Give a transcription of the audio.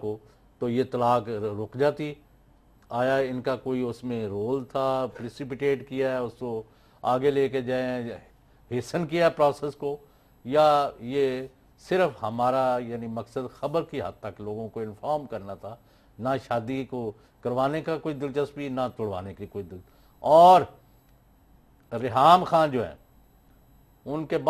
को तो ये तलाक रुक जाती आया इनका कोई उसमें रोल था प्रिसिपिटेट किया है उसको आगे लेके जाए हेसन किया प्रोसेस को या ये सिर्फ हमारा यानी मकसद ख़बर की हद तक लोगों को इन्फॉर्म करना था ना शादी को करवाने का कोई दिलचस्पी ना तोड़वाने की कोई दिल और रिहाम खान जो है उनके